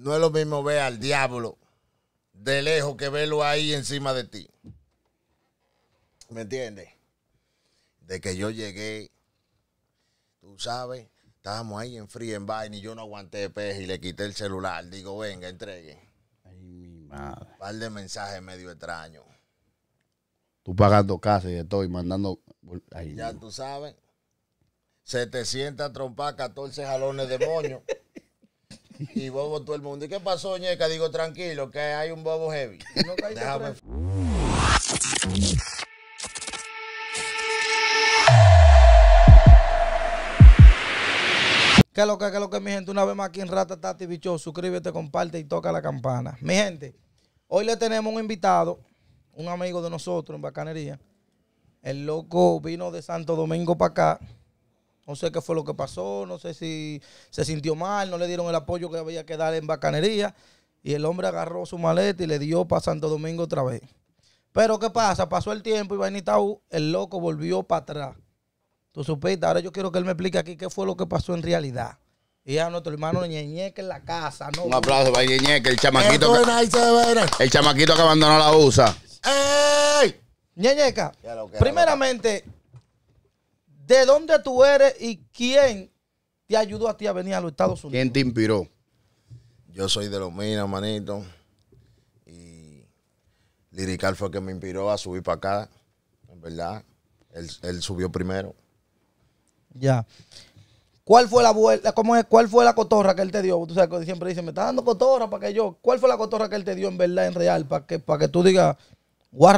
no es lo mismo ver al diablo de lejos que verlo ahí encima de ti. ¿Me entiendes? De que yo llegué, tú sabes, estábamos ahí en free en vaina y yo no aguanté peje pues, y le quité el celular. Digo, venga, entregue. Ay, mi madre. Un par de mensajes medio extraños. Tú pagando casa y estoy mandando. ya tú sabes. 700 trompas, 14 jalones de moño. Y bobo todo el mundo. ¿Y qué pasó, ñeca? Digo, tranquilo, que hay un bobo heavy. Déjame. ¿Qué es lo que, qué es lo que, mi gente? Una vez más aquí en Rata Tati Bicho, suscríbete, comparte y toca la campana. Mi gente, hoy le tenemos un invitado, un amigo de nosotros en Bacanería. El loco vino de Santo Domingo para acá no sé qué fue lo que pasó, no sé si se sintió mal, no le dieron el apoyo que había que dar en bacanería. Y el hombre agarró su maleta y le dio para Santo Domingo otra vez. Pero ¿qué pasa? Pasó el tiempo y Vainitaú, el loco volvió para atrás. Tú supiste, ahora yo quiero que él me explique aquí qué fue lo que pasó en realidad. Y a nuestro hermano Ñeñeque en la casa, ¿no? Un aplauso para Ñeñeque, el chamaquito. Que, el chamaquito que abandonó la USA. ¡Ey! Ñeñeca, primeramente, de dónde tú eres y quién te ayudó a ti a venir a los Estados Unidos. ¿Quién te inspiró? Yo soy de los Minas, manito. Y Lirical fue el que me inspiró a subir para acá. En verdad, él, subió primero. Ya. ¿Cuál fue la vuelta? ¿Cómo es? ¿Cuál fue la cotorra que él te dio? Tú sabes, que siempre dicen, me está dando cotorra para que yo. ¿Cuál fue la cotorra que él te dio en verdad, en real, para que, para que tú digas, voy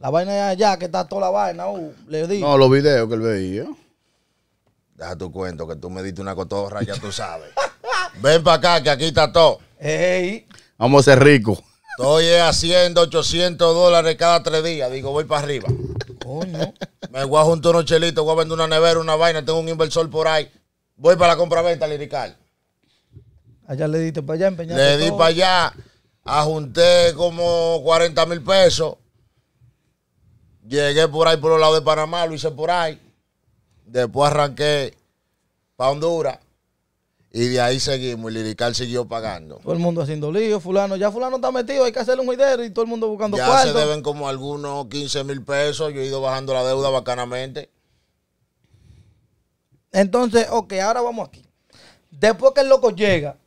la vaina de allá, que está toda la vaina, uh, le digo. No, los videos que él veía. Deja tu cuento, que tú me diste una cotorra, ya tú sabes. Ven para acá, que aquí está todo. Vamos a ser ricos. Estoy haciendo 800 dólares cada tres días. Digo, voy para arriba. Me voy a juntar unos chelitos, voy a vender una nevera, una vaina. Tengo un inversor por ahí. Voy para la compra-venta lirical. Allá le diste para allá, empeñaste. Le di para allá. Ajunté como 40 mil pesos. Llegué por ahí, por los lado de Panamá, lo hice por ahí. Después arranqué para Honduras. Y de ahí seguimos, y Lirical siguió pagando. Todo el mundo haciendo lío, fulano. Ya fulano está metido, hay que hacerle un juidero y todo el mundo buscando Ya se deben como algunos 15 mil pesos. Yo he ido bajando la deuda bacanamente. Entonces, ok, ahora vamos aquí. Después que el loco llega,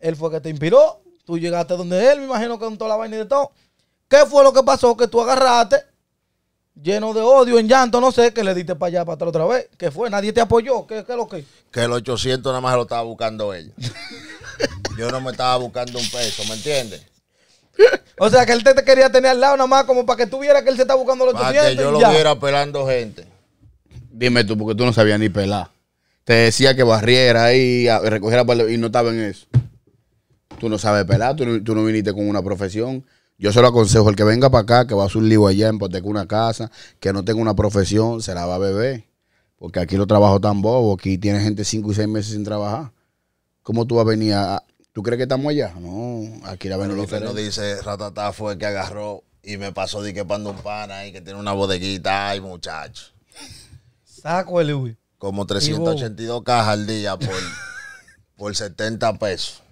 él fue que te inspiró. Tú llegaste donde él, me imagino que con toda la vaina y de todo. ¿Qué fue lo que pasó? Que tú agarraste lleno de odio, en llanto, no sé, que le diste para allá, para atrás otra vez. ¿Qué fue? ¿Nadie te apoyó? ¿Qué, qué lo que? Que el 800 nada más lo estaba buscando ella. Yo no me estaba buscando un peso, ¿me entiendes? O sea, que él te, quería tener al lado nada más como para que tú vieras que él se está buscando los 800. Para que yo lo viera pelando gente. Dime tú, porque tú no sabías ni pelar. Te decía que barriera y recogiera y no estaba en eso. Tú no sabes pelar, tú no viniste con una profesión. Yo se lo aconsejo, el que venga para acá, que va a hacer un libro allá, tengo una casa, que no tenga una profesión, se la va a beber. Porque aquí lo trabajo tan bobo, aquí tiene gente cinco y seis meses sin trabajar. ¿Cómo tú vas a venir ¿Tú crees que estamos allá? No, aquí la venimos Lo que no dice ratata fue el que agarró y me pasó de que pando un pana y que tiene una bodeguita. Ay, muchacho. Saco el Como 382 cajas al día por, por 70 pesos.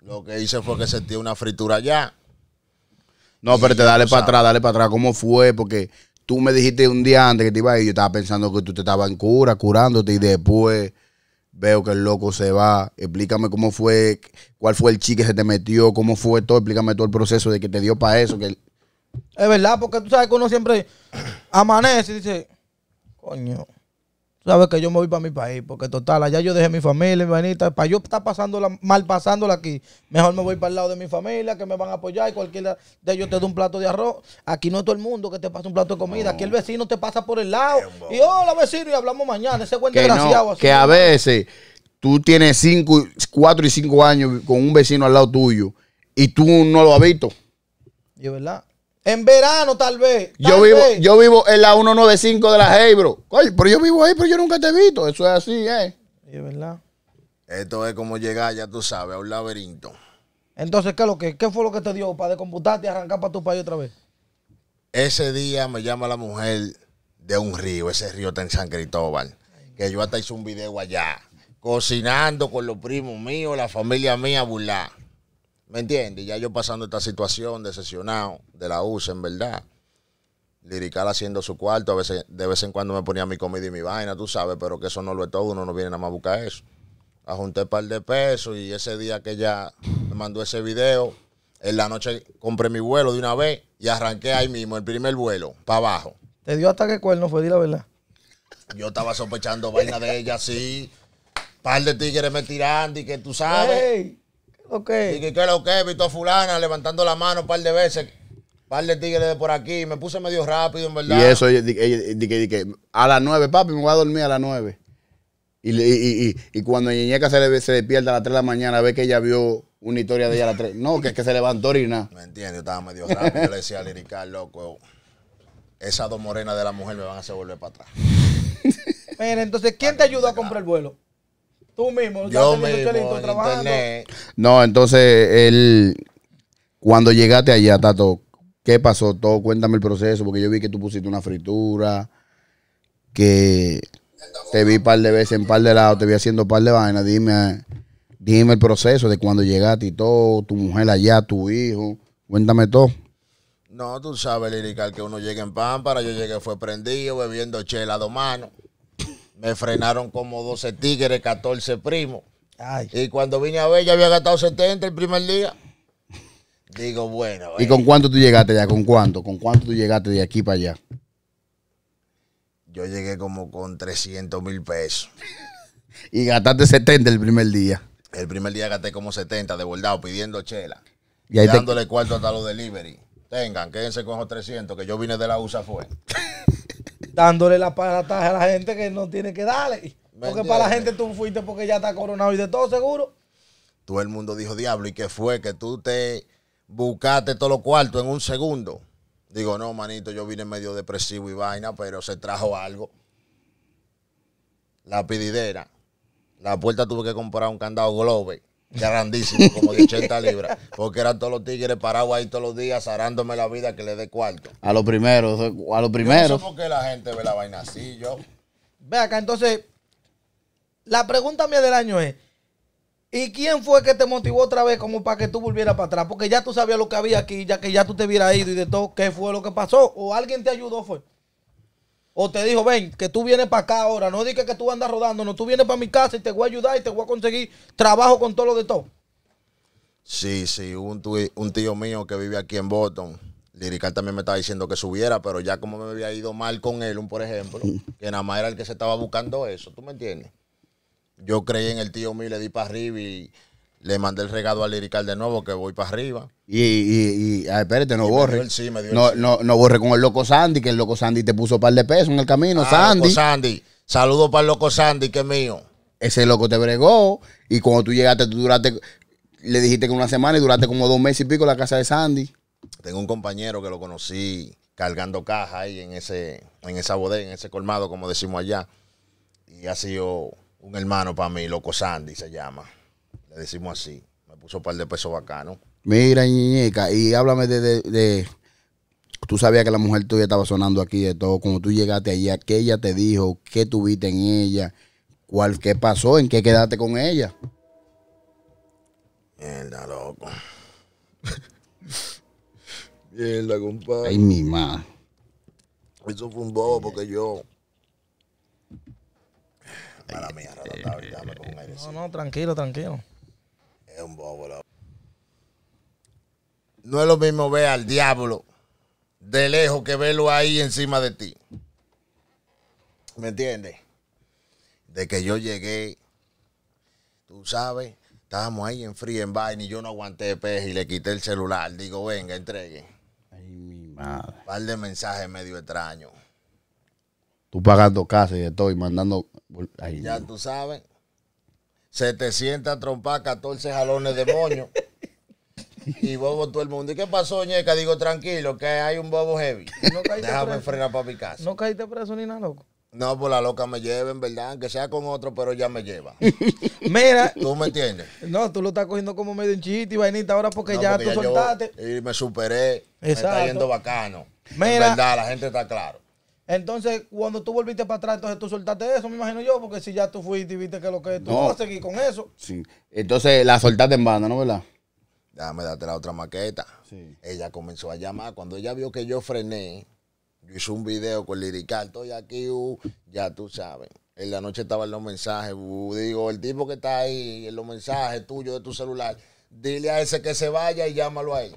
Lo que hice fue que sentí una fritura allá no, pero te dale para atrás, dale para atrás. ¿Cómo fue? Porque tú me dijiste un día antes que te iba a ir, yo estaba pensando que tú te estabas en cura, curándote, y después veo que el loco se va. Explícame cómo fue, cuál fue el chi que se te metió, cómo fue todo, explícame todo el proceso de que te dio para eso. Que Es verdad, porque tú sabes que uno siempre amanece y dice, coño, sabes que yo me voy para mi país, porque total, allá yo dejé mi familia, mi vanita para yo estar pasándola, mal pasándola aquí, mejor me voy para el lado de mi familia, que me van a apoyar y cualquiera de ellos te da un plato de arroz. Aquí no es todo el mundo que te pasa un plato de comida, aquí el vecino te pasa por el lado y hola vecino y hablamos mañana, ese buen que desgraciado. así. Que a veces tú tienes cinco, cuatro y cinco años con un vecino al lado tuyo y tú no lo has visto. Y es verdad. En verano, tal vez. yo, vivo, yo vivo en la 195 de la Heybro. Oye, pero yo vivo ahí, pero yo nunca te he visto. Eso es así, ¿eh? Es verdad. Esto es como llegar, ya tú sabes, a un laberinto. Entonces, ¿qué, lo que, qué fue lo que te dio para descomputarte y arrancar para tu país otra vez? Ese día me llama la mujer de un río. Ese río está en San Cristóbal. Que yo hasta hice un video allá. Cocinando con los primos míos, la familia mía burlar. ¿Me entiendes? Ya yo pasando esta situación de sesionado de la USA, en verdad. Lirical haciendo su cuarto, a veces, de vez en cuando me ponía mi comida y mi vaina, tú sabes, pero que eso no lo es todo, uno no viene nada más a buscar eso. Ajunté un par de pesos y ese día que ella me mandó ese video, en la noche compré mi vuelo de una vez y arranqué ahí mismo, el primer vuelo, para abajo. ¿Te dio hasta que cuerno fue? Di la verdad. Yo estaba sospechando vaina de ella, sí. Par de tigres me tirando y que tú sabes. Ok. Y que, que lo que, visto a fulana levantando la mano un par de veces. Un par de tigres de por aquí. Me puse medio rápido, en verdad. Y eso, que a las nueve, papi, me voy a dormir a las nueve. Y, y, y, cuando Ñeñeca se, se despierta a las tres de la mañana, ve que ella vio una historia de ella a las tres No, que, es que se levantó y nada. Me entiendes, yo estaba medio rápido. Yo le decía a Lirical, loco, esas dos morenas de la mujer me van a hacer volver para atrás. Mira, entonces, ¿quién te ayudó a comprar el vuelo? Tú mismo. Yo mismo, No, entonces, él, cuando llegaste allá, Tato, ¿qué pasó? Todo, cuéntame el proceso, porque yo vi que tú pusiste una fritura, que te vi un par de veces en par de lados, te vi haciendo un par de vainas. Dime, dime el proceso de cuando llegaste y todo, tu mujer allá, tu hijo. Cuéntame todo. No, tú sabes, lirical, que uno llega en pámpara, yo llegué, fue prendido, bebiendo chela a dos me frenaron como 12 tigres, 14 primos. Y cuando vine a ver, ya había gastado 70 el primer día. Digo, bueno. ¿Y eh. con cuánto tú llegaste ya? ¿Con cuánto? ¿Con cuánto tú llegaste de aquí para allá? Yo llegué como con 300 mil pesos. y gastaste 70 el primer día. El primer día gasté como 70 de bordado pidiendo chela. Y dándole cuarto hasta los delivery. Tengan, quédense con esos 300 que yo vine de la USA fue. dándole la parataje a la gente que no tiene que darle. Porque para la gente tú fuiste porque ya está coronado y de todo seguro. Todo el mundo dijo, diablo, ¿y qué fue? Que tú te buscaste todos los cuartos en un segundo. Digo, no, manito, yo vine medio depresivo y vaina, pero se trajo algo. La pididera. La puerta tuve que comprar un candado Globe grandísimo, como de 80 libras, porque eran todos los tigres parados ahí todos los días, zarándome la vida que le dé cuarto. A los primeros a lo primero. Yo no la gente ve la vaina así, yo. Ve acá, entonces, la pregunta mía del año es, ¿y quién fue que te motivó otra vez como para que tú volvieras para atrás? Porque ya tú sabías lo que había aquí, ya que ya tú te hubieras ido y de todo, ¿qué fue lo que pasó? ¿O alguien te ayudó fue? O te dijo, ven, que tú vienes para acá ahora. No digas que tú andas rodando. No, tú vienes para mi casa y te voy a ayudar y te voy a conseguir trabajo con todo lo de todo. Sí, sí. Un, tío, un tío mío que vive aquí en Boston. Lirical también me estaba diciendo que subiera, pero ya como me había ido mal con él, un por ejemplo, que nada más era el que se estaba buscando eso. ¿Tú me entiendes? Yo creí en el tío mío, le di para arriba y le mandé el regalo al lirical de nuevo que voy para arriba. Y, y, espérate, no borre. no, borre con el loco Sandy, que el loco Sandy te puso un par de pesos en el camino. Ah, Sandy. Loco Sandy. Saludo para el loco Sandy, que es mío. Ese loco te bregó. Y cuando tú llegaste, tú duraste, le dijiste que una semana y duraste como dos meses y pico en la casa de Sandy. Tengo un compañero que lo conocí cargando caja ahí en ese, en esa bodega, en ese colmado, como decimos allá. Y ha sido un hermano para mí, loco Sandy se llama decimos así. Me puso un par de pesos bacano. Mira, niñeca y háblame de, de, Tú sabías que la mujer tuya estaba sonando aquí de todo. Cuando tú llegaste allá, ¿qué ella te dijo? ¿Qué tuviste en ella? ¿Cuál, ¿Qué pasó? ¿En qué quedaste con ella? Mierda, loco. Mierda, compadre. Ay, mi madre. Eso fue un bobo porque yo. Para mí, No, no, tranquilo, tranquilo. Es un bobo, No es lo mismo ver al diablo de lejos que verlo ahí encima de ti. ¿Me entiendes? De que yo llegué, tú sabes, estábamos ahí en free en y yo no aguanté peje pues, y le quité el celular. Digo, venga, entregue. Ay, mi madre. Un par de mensajes medio extraños. Tú pagando casa y estoy mandando. ya tú sabes. 700 trompar 14 jalones de moño. y bobo todo el mundo. ¿Y qué pasó, ñeca? Digo, tranquilo, que hay un bobo heavy. No Déjame frenar para mi casa. ¿No caíste preso ni nada, loco? No, pues la loca me lleva, en verdad, aunque sea con otro, pero ya me lleva. Mira. ¿Tú me entiendes? No, tú lo estás cogiendo como medio en y vainita ahora porque ya tú soltaste. y me superé. está yendo bacano. En verdad, la gente está claro. Entonces, cuando tú volviste para atrás, entonces tú soltaste eso, me imagino yo, porque si ya tú fuiste y viste que lo que tú vas a seguir con eso. Sí. Entonces la soltaste en banda, ¿no, verdad? Déjame darte la otra maqueta. Ella comenzó a llamar. Cuando ella vio que yo frené, yo hice un video con Lirical, estoy aquí, uh, ya tú sabes. En la noche estaban los mensajes, uh, digo, el tipo que está ahí, en los mensajes tuyos de tu celular, dile a ese que se vaya y llámalo a él.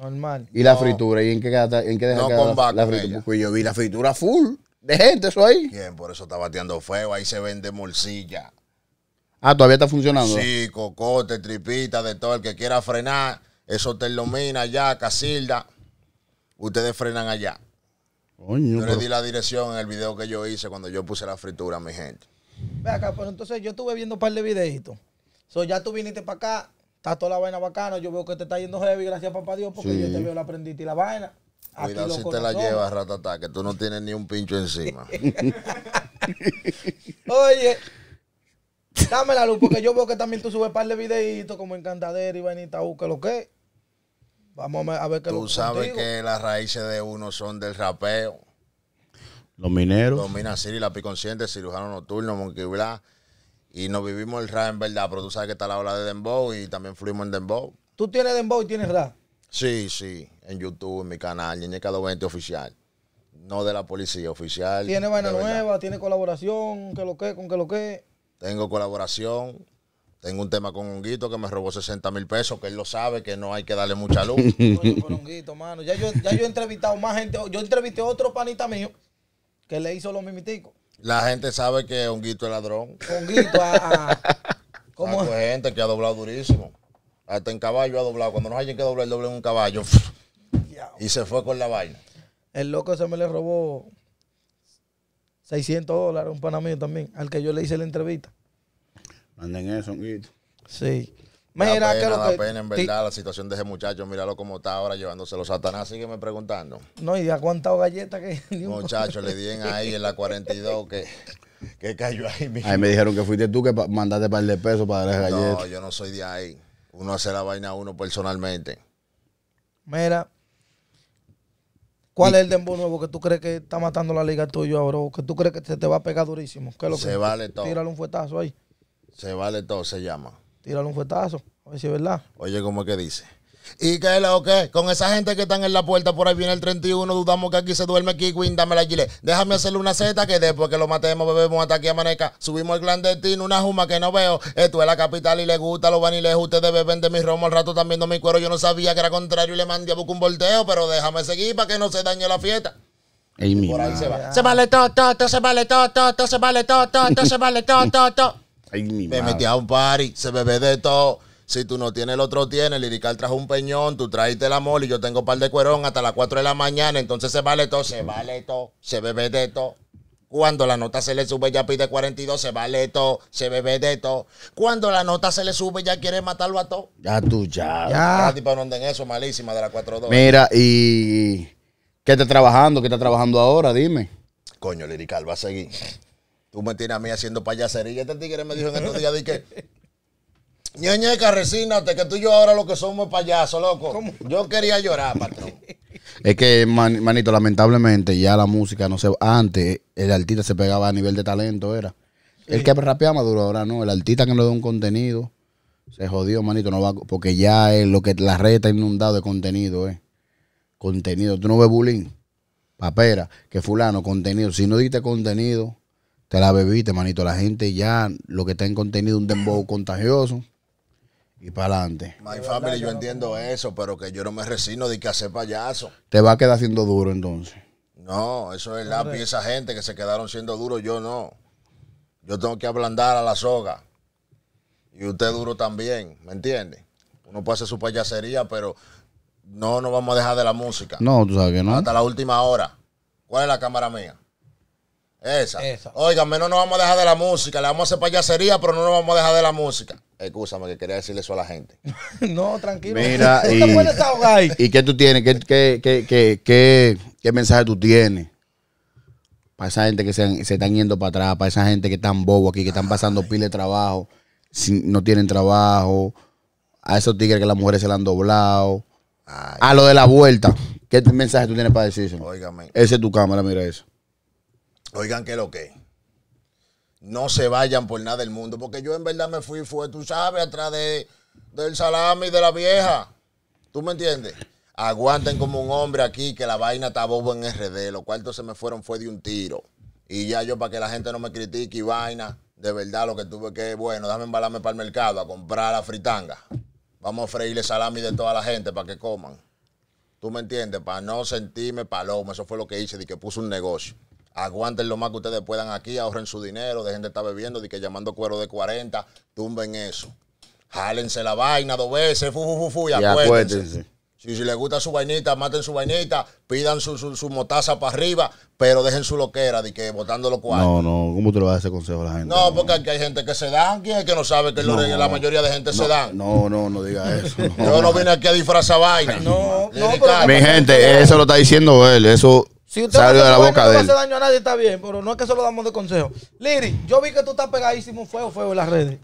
Normal. ¿Y la fritura? ¿Y en qué, en qué la, pues yo vi la fritura full de gente, eso ahí. Bien, por eso está bateando fuego, Ahí se vende morcilla. Ah, todavía está funcionando. Sí, cocote, tripita, de todo. El que quiera frenar, eso te ilumina allá, Casilda. Ustedes frenan allá. yo le di la dirección en el video que yo hice cuando yo puse la fritura mi gente. Ve acá, pues entonces yo estuve viendo un par de videitos. So, ya tú viniste para acá, está toda la vaina bacana, yo veo que te está yendo heavy, gracias papá Dios, porque yo te veo la prendita y la vaina. Aquí Cuidado si te la llevas, ratata, que tú no tienes ni un pincho encima. Oye, dame la luz, porque yo veo que también tú subes un par de videitos como encantadero y vainita, busca lo que. Vamos a ver qué Tú sabes que las raíces de uno son del rapeo. Los mineros. Domina Siri, la piconsciente, cirujano nocturno, Monkey y nos vivimos el rap en verdad, pero tú sabes que está la ola de Dembow y también fluimos en Dembow. ¿Tú tienes Dembow y tienes rap? Sí, sí, en YouTube, en mi canal, ñeñeca 20 oficial. No de la policía, oficial. ¿Tiene vaina nueva? ¿Tiene colaboración? ¿Qué lo que? ¿Con qué lo que? Tengo colaboración. Tengo un tema con Honguito que me robó 60 mil pesos, que él lo sabe, que no hay que darle mucha luz. con Honguito, mano. Ya yo, ya yo he entrevistado más gente. Yo entrevisté a otro panita mío que le hizo los mimiticos. La gente sabe que Honguito es ladrón. Honguito a. Ah, ah. ¿Cómo? es? gente que ha doblado durísimo. Hasta en caballo ha doblado. Cuando no hay que doblar, doble en un caballo. Y se fue con la vaina. El loco se me le robó 600 dólares un un mío también, al que yo le hice la entrevista. Manden eso, Honguito. Sí. Mira, la pena, la pena, en verdad, la situación de ese muchacho, míralo como está ahora Llevándose los Satanás, me preguntando. No, y ha cuántas galletas que... Muchacho, le di en ahí en la 42 que cayó ahí mismo. Ahí me dijeron que fuiste tú que mandaste par de pesos para las galletas. No, yo no soy de ahí. Uno hace la vaina uno personalmente. Mira, ¿cuál es el dembo nuevo que tú crees que está matando la liga tuya ahora? ¿O que tú crees que se te va a pegar durísimo? ¿Qué lo se vale todo. Tírale un fuetazo ahí. Se vale todo, se llama tírale un fuetazo. A ver si es verdad. Oye, ¿cómo es que dice? ¿Y qué es lo que? Con esa gente que están en la puerta, por ahí viene el 31, dudamos que aquí se duerme Kikwin, dame la chile. Déjame hacerle una seta que después que lo matemos, bebemos hasta aquí a Maneca. Subimos el clandestino, una juma que no veo. Esto es la capital y le gusta los vaniles. Ustedes beben de mi romo al rato también no mi cuero. Yo no sabía que era contrario y le mandé a buscar un volteo, pero déjame seguir para que no se dañe la fiesta. Ey, por se va. Se vale todo, todo, todo se vale todo, todo, todo se vale todo, todo, todo se vale todo, todo. Ay, mi metí a un party, se bebe de todo. Si tú no tienes, el otro tiene. Lirical trajo un peñón, tú traiste la mole y yo tengo par de cuerón hasta las 4 de la mañana. Entonces se vale todo, se vale todo, se bebe de todo. Cuando la nota se le sube, ya pide 42, se vale todo, se bebe de todo. Cuando la nota se le sube, ya quiere matarlo a todo. Ya tú, ya. Ya. Para no en eso, malísima de la 4-2. Mira, y. ¿Qué está trabajando? ¿Qué está trabajando ahora? Dime. Coño, Lirical, va a seguir. Tú me tienes a mí haciendo payasería. Este tigre me dijo en estos días, dije, ñeñeca, resínate, que tú y yo ahora lo que somos payaso, loco. Yo quería llorar, patrón. Es que, manito, lamentablemente ya la música no se... Antes el artista se pegaba a nivel de talento, era. El que rapea duro ahora no. El artista que no da un contenido se jodió, manito. No va, porque ya es lo que la red está inundado de contenido, eh. Contenido. Tú no ves bullying, papera, que fulano, contenido. Si no diste contenido, te la bebiste, manito. La gente ya lo que está en contenido un dembow contagioso y para adelante. My family, yo entiendo eso, pero que yo no me resino de que hacer payaso. Te va a quedar siendo duro entonces. No, eso es la pieza gente que se quedaron siendo duros, yo no. Yo tengo que ablandar a la soga. Y usted duro también, ¿me entiende? Uno puede hacer su payasería, pero no nos vamos a dejar de la música. No, tú sabes que no. Hasta la última hora. ¿Cuál es la cámara mía? Esa. Oigan, menos no nos vamos a dejar de la música. Le vamos a hacer payasería, pero no nos vamos a dejar de la música. Escúchame, que quería decirle eso a la gente. no, tranquilo. Mira, y, ¿Y qué tú tienes? ¿Qué, qué, qué, qué, qué mensaje tú tienes? Para esa gente que se, están yendo para atrás, para esa gente que están bobo aquí, que están pasando pile de trabajo, no tienen trabajo, a esos tigres que las mujeres se la han doblado, a lo de la vuelta. ¿Qué mensaje tú tienes para decir eso? Esa es tu cámara, mira eso. Oigan que lo que. No se vayan por nada del mundo, porque yo en verdad me fui, fue, tú sabes, atrás de, del salami de la vieja. ¿Tú me entiendes? Aguanten como un hombre aquí que la vaina está bobo en RD. lo cuartos se me fueron fue de un tiro. Y ya yo, para que la gente no me critique y vaina, de verdad lo que tuve que, bueno, déjame embalarme para el mercado a comprar la fritanga. Vamos a freírle salami de toda la gente para que coman. ¿Tú me entiendes? Para no sentirme paloma. Eso fue lo que hice, de que puse un negocio. Aguanten lo más que ustedes puedan aquí, ahorren su dinero, dejen de estar bebiendo, de que llamando cuero de 40, tumben eso. Jálense la vaina dos veces, fu, fu, fu, y, acuérdense. Si, les gusta su vainita, maten su vainita, pidan su, su, motaza para arriba, pero dejen su loquera de que botando lo cual No, no, ¿cómo tú lo vas a hacer consejo a la gente? No, porque aquí hay gente que se dan, ¿quién es que no sabe que la mayoría de gente se dan? No, no, no diga eso. Yo no vine aquí a disfrazar vaina. No, no, Mi gente, eso lo está diciendo él, eso si usted no, de la boca de hace daño a nadie, está bien, pero no es que se lo damos de consejo. Liri, yo vi que tú estás pegadísimo feo, feo en las redes.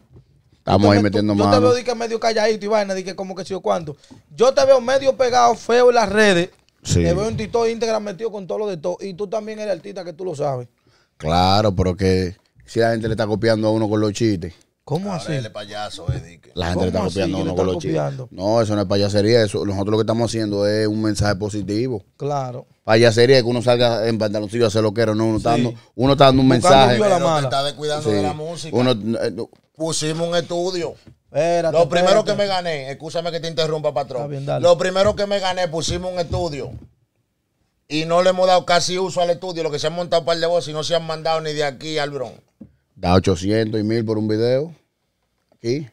Estamos ahí metiendo mal. Yo te veo medio calladito y vaina, di como que si o cuánto. Yo te veo medio pegado, feo en las redes. Sí. Te veo en TikTok íntegra metido con todo lo de todo. Y tú también eres artista que tú lo sabes. Claro, pero que si la gente le está copiando a uno con los chistes. ¿Cómo así? El payaso, eh, La gente le está copiando, uno con chicos. no, eso no es payasería. nosotros lo que estamos haciendo es un mensaje positivo. Claro. Payasería es que uno salga en pantaloncillo a hacer lo que era. No, uno, está, dando, uno dando un mensaje. Uno está descuidando de la música. Uno, eh, Pusimos un estudio. lo primero que me gané, escúchame que te interrumpa, patrón. lo primero que me gané, pusimos un estudio. Y no le hemos dado casi uso al estudio. Lo que se han montado un par de voces y no se han mandado ni de aquí al bron. Da 800 y 1000 por un video. Aquí.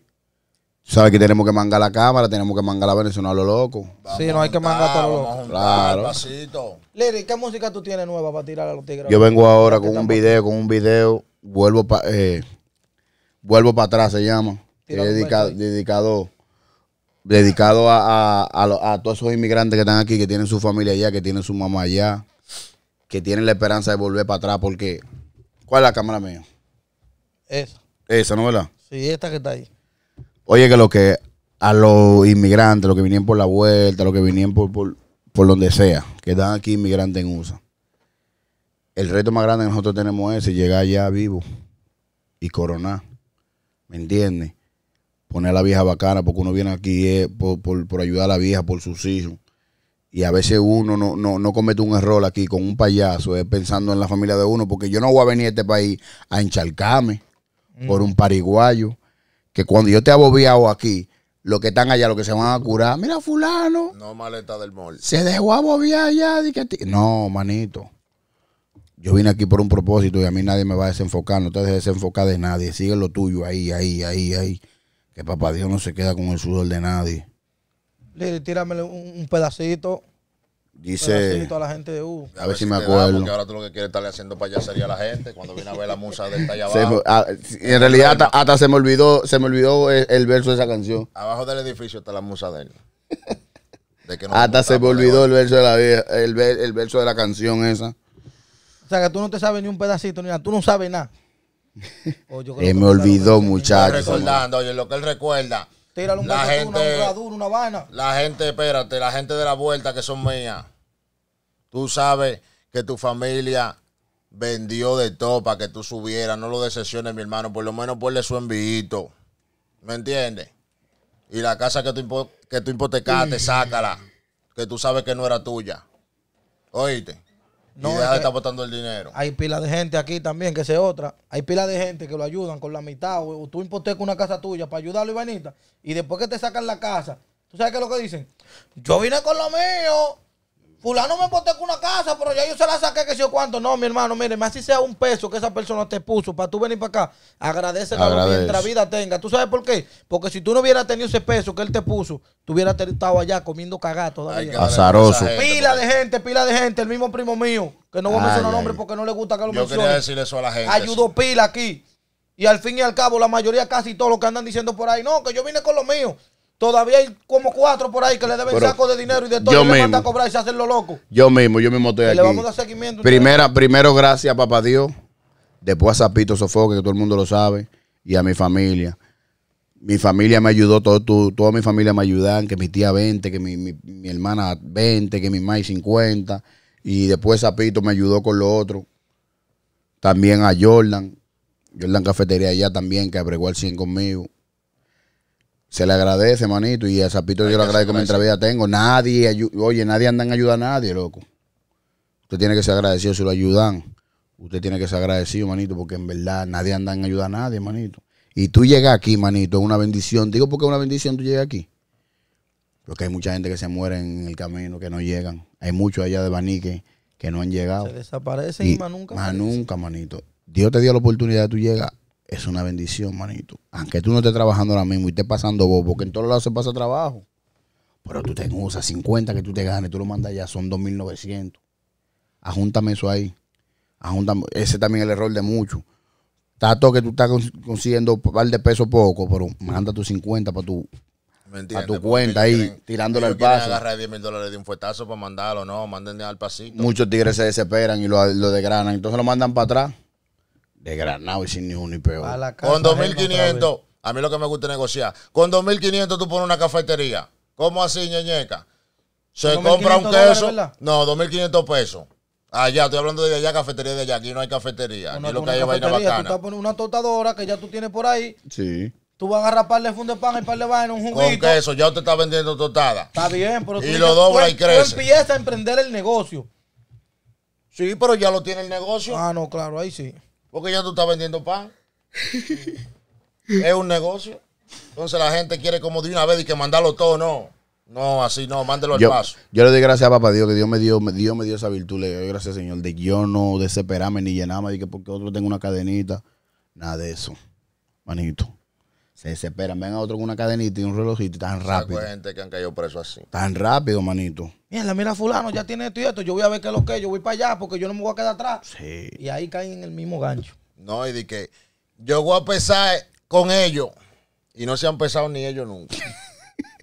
Tú sabes que tenemos que mangar la cámara, tenemos que mangar la Venezuela a lo loco. sí, no hay que mangar todo loco. Claro. Lili, ¿qué música tú tienes nueva para tirar a los tigres? Yo vengo ahora con un video, con un video. Vuelvo para eh, vuelvo para atrás, se llama. Dedicado, dedicado, dedicado a, todos esos inmigrantes que están aquí, que tienen su familia allá, que tienen su mamá allá, que tienen la esperanza de volver para atrás, porque ¿cuál es la cámara mía? Esa. Esa, ¿no verdad? Sí, esta que está ahí. Oye, que lo que a los inmigrantes, los que vinieron por la vuelta, los que vinieron por, por, donde sea, que están aquí inmigrantes en USA. El reto más grande que nosotros tenemos es llegar allá vivo y coronar. ¿Me entiendes? Poner a la vieja bacana, porque uno viene aquí eh, por, ayudar a la vieja, por sus hijos. Y a veces uno no, no, no comete un error aquí con un payaso, es eh, pensando en la familia de uno, porque yo no voy a venir a este país a encharcarme por un pariguayo. Que cuando yo te abobiado aquí, los que están allá, los que se van a curar, mira, Fulano. No, maleta del molde. Se dejó abobiar allá. Que no, manito. Yo vine aquí por un propósito y a mí nadie me va a desenfocar. No te dejes desenfocar de nadie. Sigue lo tuyo ahí, ahí, ahí, ahí. Que papá Dios no se queda con el sudor de nadie. Lili, tírame un pedacito. Dice. A la gente de U. A, ver, si, me acuerdo. porque ahora tú lo que quieres estarle haciendo allá a la gente cuando viene a ver la musa del allá abajo. Ah, en realidad, hasta, se me olvidó, se me olvidó el, verso de esa canción. Abajo del edificio está la musa de él. De que hasta se me olvidó el verso de la el, el verso de la canción esa. O sea que tú no te sabes ni un pedacito ni nada, tú no sabes nada. Oh, yo creo me olvidó, muchachos. Recordando, oye, lo que él recuerda la gente, una dura, una La gente, espérate, la gente de la vuelta que son mías. Tú sabes que tu familia vendió de todo para que tú subieras. No lo decepciones, mi hermano. Por lo menos ponle su envíito. ¿Me entiendes? Y la casa que tú, que tú hipotecaste, sácala. Que tú sabes que no era tuya. Oíste. No, y deja de botando el dinero. Hay pila de gente aquí también, que se otra. Hay pila de gente que lo ayudan con la mitad. O, tú tú con una casa tuya para ayudarlo, Ivanita. Y después que te sacan la casa, ¿tú sabes qué es lo que dicen? Yo vine con lo mío no me con una casa, pero ya yo se la saqué, que si o cuánto. No, mi hermano, mire, más si sea un peso que esa persona te puso para tú venir para acá, agradece mientras vida tenga. ¿Tú sabes por qué? Porque si tú no hubieras tenido ese peso que él te puso, tú hubieras estado allá comiendo cagato. todavía. Azaroso. Pila de gente, pila de gente, el mismo primo mío, que no voy a mencionar nombres porque no le gusta que lo mencione. Yo quería decir eso a la gente. Ayudó pila aquí. Y al fin y al cabo, la mayoría, casi todos los que andan diciendo por ahí, no, que yo vine con lo mío. Todavía hay como cuatro por ahí que le deben saco de dinero y de todo. Yo Le a cobrar y se hacen lo loco. Yo mismo, yo mismo estoy aquí. Le Primera, primero, gracias papá Dios. Después a Zapito Sofoque, que todo el mundo lo sabe. Y a mi familia. Mi familia me ayudó, todo, toda mi familia me ayudan. Que mi tía 20, que mi, hermana 20, que mi mamá 50. Y después Zapito me ayudó con lo otro. También a Jordan. Jordan Cafetería allá también, que abregó al 100 conmigo. Se le agradece, manito. Y a Zapito yo le agradezco mientras vida tengo. Nadie, oye, nadie anda en ayuda a nadie, loco. Usted tiene que ser agradecido si lo ayudan. Usted tiene que ser agradecido, manito, porque en verdad nadie anda en ayuda a nadie, manito. Y tú llegas aquí, manito, es una bendición. Digo, porque es una bendición tú llegas aquí? Porque hay mucha gente que se muere en el camino, que no llegan. Hay muchos allá de Baní que, no han llegado. Se desaparecen y, más nunca. Más nunca, manito. Dios te dio la oportunidad, tú llegas es una bendición, manito. Aunque tú no estés trabajando ahora mismo y estés pasando vos, porque en todos lados se pasa trabajo. Pero tú te usas 50 que tú te ganes, tú lo mandas ya, son 2.900. Ajúntame eso ahí. Ajúntame. Ese también es el error de muchos. Tato que tú estás consiguiendo Val par de pesos poco, pero manda tus 50 para tu, a tu cuenta ahí, tirándolo tirándole al paso. agarrar 10 mil dólares de un fuetazo para mandarlo, no, manden al pasito. Muchos tigres se desesperan y lo, lo degranan, entonces lo mandan para atrás de Granado y sin ni uno ni peor. Con 2.500, a mí lo que me gusta negociar. Con 2.500 tú pones una cafetería. ¿Cómo así, ñeñeca? Se compra un queso. no, 2.500 pesos. Allá, estoy hablando de allá, cafetería de allá. Aquí no hay cafetería. aquí lo que hay es vaina bacana. Tú te poniendo una tostadora que ya tú tienes por ahí. Sí. Tú vas a agarrar par de pan y par de vaina, un juguito. Con queso, ya usted está vendiendo tostada. Está bien, pero tú, y lo dobla y crece. Tú empiezas a emprender el negocio. Sí, pero ya lo tiene el negocio. Ah, no, claro, ahí sí. Porque ya tú estás vendiendo pan. es un negocio. Entonces la gente quiere como de una vez y que mandarlo todo, no. No, así no, mándelo al yo, paso. Yo le doy gracias a papá Dios que Dios me dio, Dios me dio esa virtud. Le doy gracias, Señor, de yo no desesperarme ni llenarme de que porque otro tengo una cadenita. Nada de eso, manito se desesperan. Ven a otro con una cadenita y un relojito tan rápido. gente que han caído preso así. Tan rápido, manito. Mira, mira, fulano, ya tiene esto y esto. Yo voy a ver qué es lo que es. Yo voy para allá porque yo no me voy a quedar atrás. Sí. Y ahí caen en el mismo gancho. No, y di que yo voy a pesar con ellos. Y no se han pesado ni ellos nunca.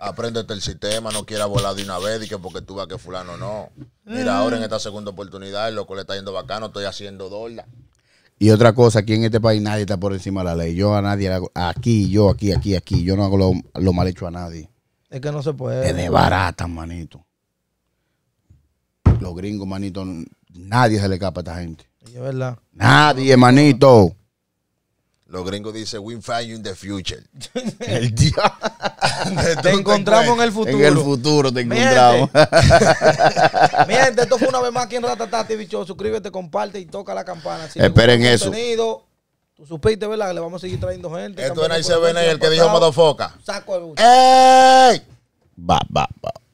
Apréndete el sistema, no quieras volar de una vez, y que porque tú vas que fulano no. Mira, ahora en esta segunda oportunidad, el loco le está yendo bacano, estoy haciendo dola. Y otra cosa, aquí en este país nadie está por encima de la ley. Yo a nadie, aquí, yo, aquí, aquí, aquí. Yo no hago lo, mal hecho a nadie. Es que no se puede. Es de barata, manito. Los gringos, manito, nadie se le escapa a esta gente. Es verdad. Nadie, manito. Los gringos dicen, we find you in the future. El día. te, encontramos en el futuro. En el futuro te encontramos. Mi esto fue una vez más aquí en Ratatati TV bicho Suscríbete, comparte y toca la campana. Esperen eso. Tú supiste, ¿verdad? le vamos a seguir trayendo gente. Esto era ICBN, el, el que dijo Modofoca. Saco el... ¡Ey! Va, va, va.